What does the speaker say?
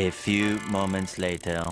A few moments later